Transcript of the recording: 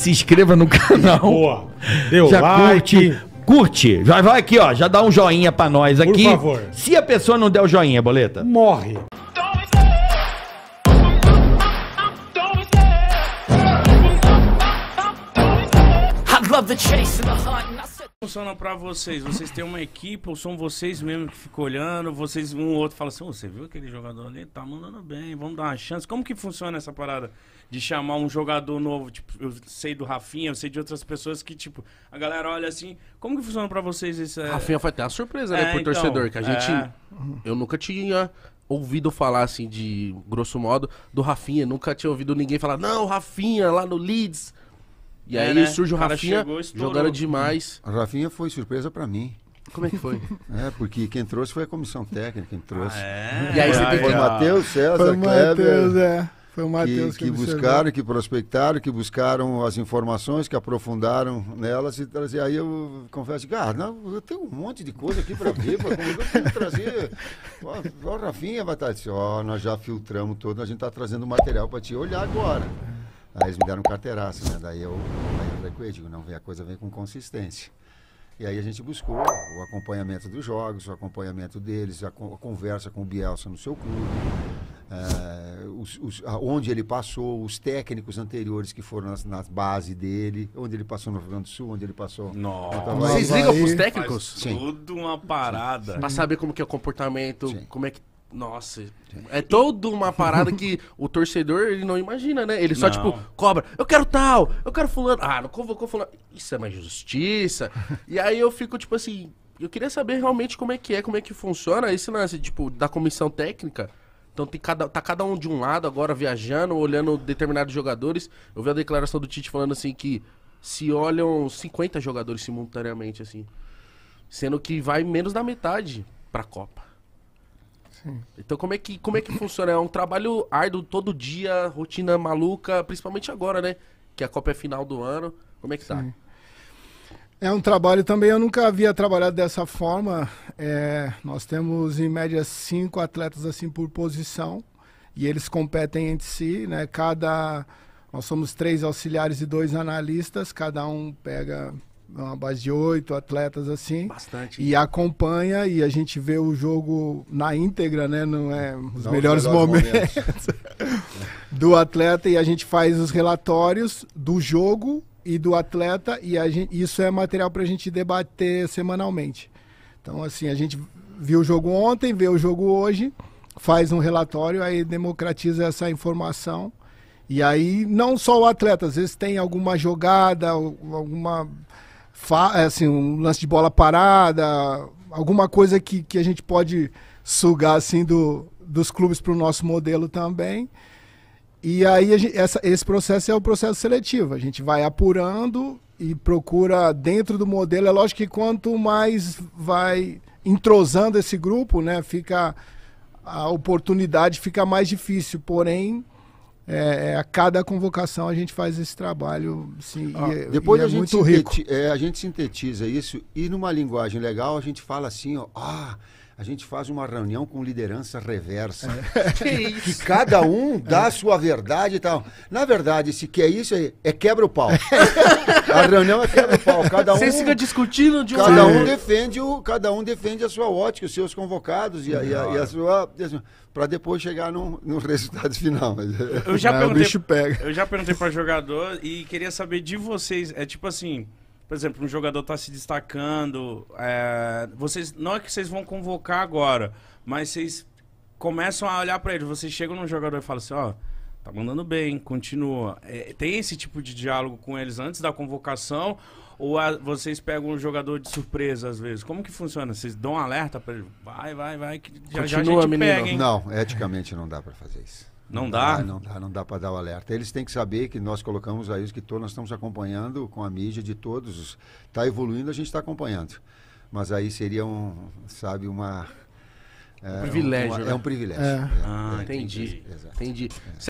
se inscreva no canal. Boa. Deu já like. Curte, curte. Vai, vai aqui, ó. Já dá um joinha pra nós aqui. Por favor. Se a pessoa não der o joinha, boleta. Morre. love the chase and the hunt funciona para vocês? Vocês têm uma equipe ou são vocês mesmo que ficam olhando? Vocês, um ou outro fala assim, oh, você viu aquele jogador ali? Tá mandando bem, vamos dar uma chance. Como que funciona essa parada de chamar um jogador novo? Tipo, eu sei do Rafinha, eu sei de outras pessoas que, tipo, a galera olha assim. Como que funciona para vocês isso? É... Rafinha foi até uma surpresa, né, é, pro então, torcedor, que a gente. É... Eu nunca tinha ouvido falar, assim, de grosso modo, do Rafinha. Nunca tinha ouvido ninguém falar, não, Rafinha, lá no Leeds e é, aí né? surge o, o Rafinha jogando demais. A Rafinha foi surpresa para mim. Como é que foi? É, porque quem trouxe foi a comissão técnica, quem trouxe. Ah, é? E aí você tem que... Foi o Matheus, César, foi o Matheus, é. Foi o Matheus que, que, que buscaram, que prospectaram, que buscaram as informações, que aprofundaram nelas e trazer. Aí eu confesso, cara, ah, eu tenho um monte de coisa aqui para ver, como é eu vou trazer. Ó, ó Rafinha, assim, ó, nós já filtramos todo, a gente está trazendo material para te olhar agora. Aí eles me deram um carteiraço, né? Daí eu, aí eu digo, não, a coisa vem com consistência. E aí a gente buscou o acompanhamento dos jogos, o acompanhamento deles, a, a conversa com o Bielsa no seu clube, eh, os, os, onde ele passou, os técnicos anteriores que foram nas, nas dele, onde ele passou no Rio Grande do Sul, onde ele passou... Nossa. Vocês ligam os técnicos? Faz Sim. Tudo uma parada. Para saber como que é o comportamento, Sim. como é que nossa, é, é toda uma parada que o torcedor ele não imagina, né? Ele só, não. tipo, cobra, eu quero tal, eu quero fulano. Ah, não convocou fulano. Isso é uma injustiça. e aí eu fico, tipo assim, eu queria saber realmente como é que é, como é que funciona esse lance, tipo, da comissão técnica. Então tem cada, tá cada um de um lado agora viajando, olhando determinados jogadores. Eu vi a declaração do Tite falando assim que se olham 50 jogadores simultaneamente, assim. Sendo que vai menos da metade pra Copa. Sim. Então como é que como é que funciona? É um trabalho árduo todo dia, rotina maluca, principalmente agora, né? Que a Copa é final do ano. Como é que tá? Sim. tá? É um trabalho também, eu nunca havia trabalhado dessa forma. É, nós temos em média cinco atletas assim por posição e eles competem entre si, né? Cada nós somos três auxiliares e dois analistas, cada um pega é uma base de oito atletas assim. Bastante. E acompanha e a gente vê o jogo na íntegra, né? Não é os Não, melhores, melhores, momentos, momentos. do atleta e a gente faz os relatórios do jogo e do atleta e gente, isso é material para a gente debater semanalmente. Então assim a gente viu o jogo ontem, vê o jogo hoje, faz um relatório aí democratiza essa informação. E aí, não só o atleta, às vezes tem alguma jogada, alguma é, assim, um lance de bola parada, alguma coisa que, que a gente pode sugar assim do, dos clubes para o nosso modelo também. E aí gente, essa, esse processo é o processo seletivo. A gente vai apurando e procura dentro do modelo. É lógico que quanto mais vai entrosando esse grupo, né, fica a oportunidade fica mais difícil. Porém, é, é, a cada convocação a gente faz esse trabalho. Assim, ah, e, é, depois e a, é gente muito rico. É, a gente sintetiza isso e numa linguagem legal a gente fala assim, ó, ah, a gente faz uma reunião com liderança reversa. É. Que, isso? que cada um é. dá a é. sua verdade e tal. Na verdade, se quer isso, é, é quebra o pau. a reunião é quebra o pau. Cada um. Vocês ficam discutindo de um cada um defende o, Cada um defende a sua ótica, os seus convocados e a, e a, e a sua. para depois chegar no, no resultado final. Eu já perguntei, o bicho pega. Eu já perguntei para jogador e queria saber de vocês. É tipo assim por exemplo, um jogador está se destacando, é, vocês não é que vocês vão convocar agora, mas vocês começam a olhar para ele, vocês chegam num jogador e falam assim, ó, tá mandando bem, continua. É, tem esse tipo de diálogo com eles antes da convocação ou a, vocês pegam um jogador de surpresa às vezes? Como que funciona? Vocês dão um alerta para ele? Vai, vai, vai, que já, Continua, já a gente menino. pega, hein? Não, eticamente não dá para fazer isso. Não, dá? Não dá, não dá para dar o alerta. Eles têm que saber que nós colocamos aí os que todos nós estamos acompanhando com a mídia de todos. Está evoluindo, a gente está acompanhando. Mas aí seria um, sabe, uma. É, privilégio. uma, é né? É um privilégio. É. é. Ah, é, entendi. Entendi. entendi. É.